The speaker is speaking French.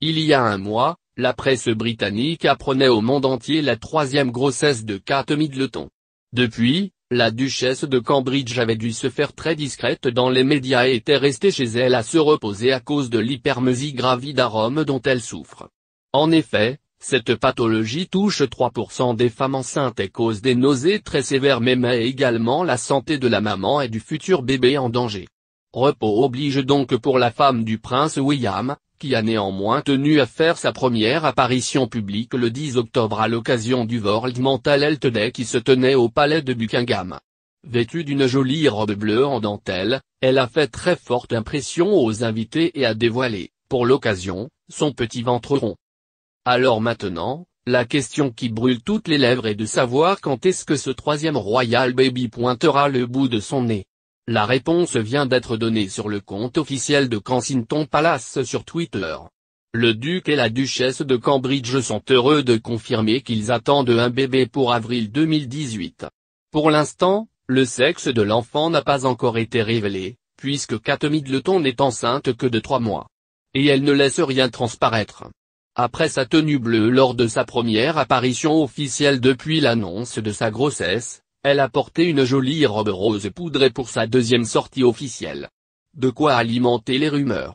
Il y a un mois, la presse britannique apprenait au monde entier la troisième grossesse de Kate Middleton. Depuis, la duchesse de Cambridge avait dû se faire très discrète dans les médias et était restée chez elle à se reposer à cause de l'hypermesie Rome dont elle souffre. En effet, cette pathologie touche 3% des femmes enceintes et cause des nausées très sévères mais met également la santé de la maman et du futur bébé en danger. Repos oblige donc pour la femme du prince William, qui a néanmoins tenu à faire sa première apparition publique le 10 octobre à l'occasion du World Mental Health Day qui se tenait au palais de Buckingham. Vêtue d'une jolie robe bleue en dentelle, elle a fait très forte impression aux invités et a dévoilé, pour l'occasion, son petit ventre rond. Alors maintenant, la question qui brûle toutes les lèvres est de savoir quand est-ce que ce troisième Royal Baby pointera le bout de son nez. La réponse vient d'être donnée sur le compte officiel de Kensington Palace sur Twitter. Le duc et la duchesse de Cambridge sont heureux de confirmer qu'ils attendent un bébé pour avril 2018. Pour l'instant, le sexe de l'enfant n'a pas encore été révélé, puisque Kate Middleton n'est enceinte que de trois mois. Et elle ne laisse rien transparaître. Après sa tenue bleue lors de sa première apparition officielle depuis l'annonce de sa grossesse, elle a porté une jolie robe rose poudrée pour sa deuxième sortie officielle. De quoi alimenter les rumeurs.